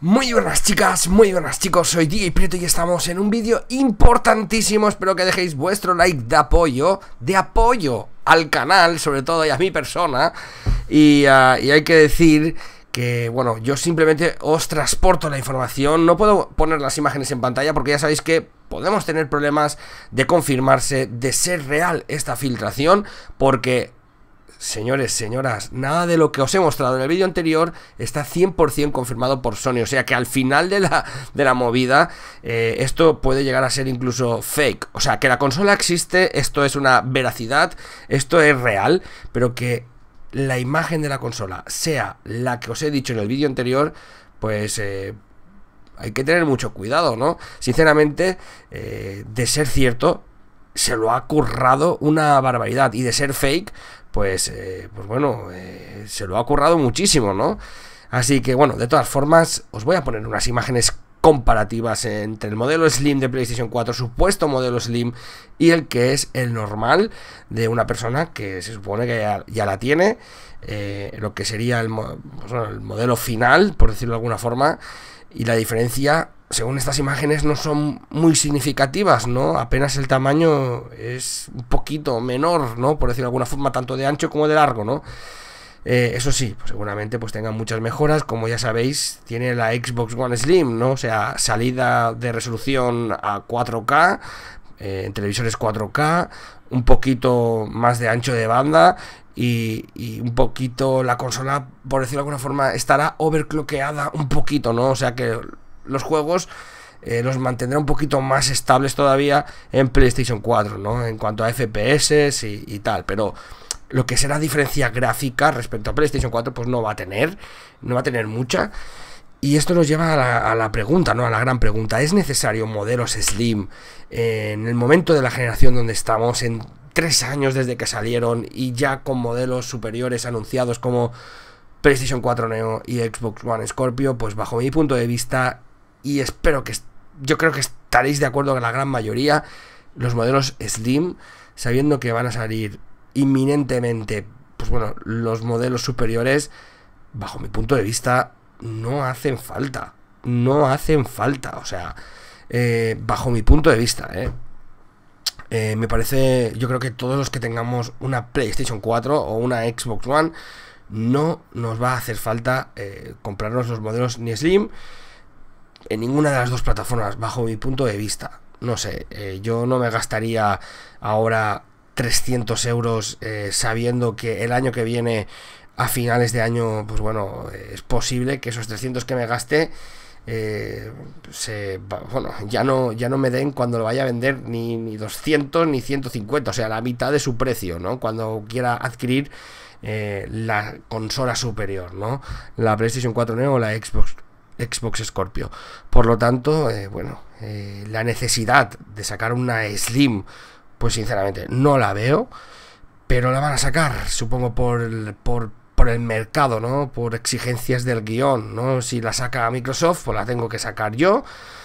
Muy buenas chicas, muy buenas chicos, soy DJ Prieto y estamos en un vídeo importantísimo, espero que dejéis vuestro like de apoyo, de apoyo al canal, sobre todo y a mi persona, y, ah, y hay que decir que bueno, yo simplemente os transporto la información, no puedo poner las imágenes en pantalla porque ya sabéis que podemos tener problemas de confirmarse, de ser real esta filtración, porque Señores, señoras, nada de lo que os he mostrado en el vídeo anterior está 100% confirmado por Sony. O sea que al final de la, de la movida eh, esto puede llegar a ser incluso fake. O sea que la consola existe, esto es una veracidad, esto es real, pero que la imagen de la consola sea la que os he dicho en el vídeo anterior, pues... Eh, hay que tener mucho cuidado, ¿no? Sinceramente, eh, de ser cierto, se lo ha currado una barbaridad. Y de ser fake, pues, eh, pues bueno, eh, se lo ha currado muchísimo, ¿no? Así que bueno, de todas formas, os voy a poner unas imágenes comparativas entre el modelo Slim de PlayStation 4, supuesto modelo Slim, y el que es el normal de una persona que se supone que ya, la tiene, eh, lo que sería pues el modelo final, por decirlo de alguna forma, y la diferencia según estas imágenes, no son muy significativas, ¿no? Apenas el tamaño es un poquito menor, ¿no? Por decirlo de alguna forma, tanto de ancho como de largo, ¿no? Eh, eso sí, pues seguramente pues tengan muchas mejoras, como ya sabéis, tiene la Xbox One Slim, ¿no? O sea, salida de resolución a 4K, eh, en televisores 4K, un poquito más de ancho de banda y, y, un poquito la consola, por decirlo de alguna forma, estará overclockeada un poquito, ¿no? O sea que los juegos eh, los mantendrá un poquito más estables todavía en PlayStation 4, ¿no? En cuanto a FPS y, tal, pero lo que será diferencia gráfica respecto a PlayStation 4 pues no va a tener, no va a tener mucha. Y esto nos lleva a la, pregunta, ¿no? A la gran pregunta. ¿Es necesario modelos Slim en el momento de la generación donde estamos, en tres años desde que salieron y ya con modelos superiores anunciados como PlayStation 4 Neo y Xbox One Scorpio? Pues bajo mi punto de vista y espero que yo creo que estaréis de acuerdo con la gran mayoría, los modelos Slim, sabiendo que van a salir inminentemente, pues bueno, los modelos superiores, bajo mi punto de vista, no hacen falta. No hacen falta, o sea, eh, bajo mi punto de vista, eh. Eh, me parece, yo creo que todos los que tengamos una PlayStation 4 o una Xbox One, no nos va a hacer falta comprarnos los modelos ni Slim en ninguna de las dos plataformas, bajo mi punto de vista. No sé, eh, yo no me gastaría ahora 300 euros eh, sabiendo que el año que viene, a finales de año, pues bueno, eh, es posible que esos 300 que me gaste, se, bueno, ya no, ya no me den cuando lo vaya a vender ni, 200 ni 150, o sea, la mitad de su precio, ¿no? Cuando quiera adquirir la consola superior, ¿no? La PlayStation 4 Neo o la Xbox Xbox Scorpio. Por lo tanto, eh, bueno, eh, la necesidad de sacar una Slim, pues sinceramente no la veo, pero la van a sacar, supongo, por el, por, el mercado, ¿no? Por exigencias del guión, ¿no? Si la saca Microsoft, pues la tengo que sacar yo,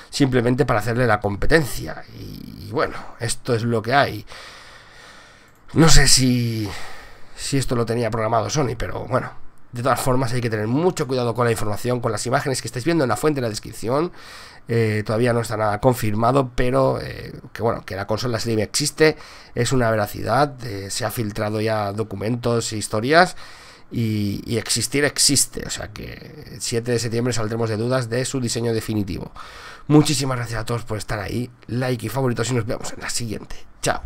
simplemente para hacerle la competencia. Y, y bueno, esto es lo que hay. No sé si, si esto lo tenía programado Sony, pero bueno, de todas formas, hay que tener mucho cuidado con la información, con las imágenes que estáis viendo en la fuente de la descripción. Eh, todavía no está nada confirmado, pero eh, que bueno, que la consola Slim existe, es una veracidad, eh, se ha filtrado ya documentos e historias. Y, y, existir existe. O sea que el 7 de septiembre saldremos de dudas de su diseño definitivo. Muchísimas gracias a todos por estar ahí. Like y favoritos y nos vemos en la siguiente. Chao.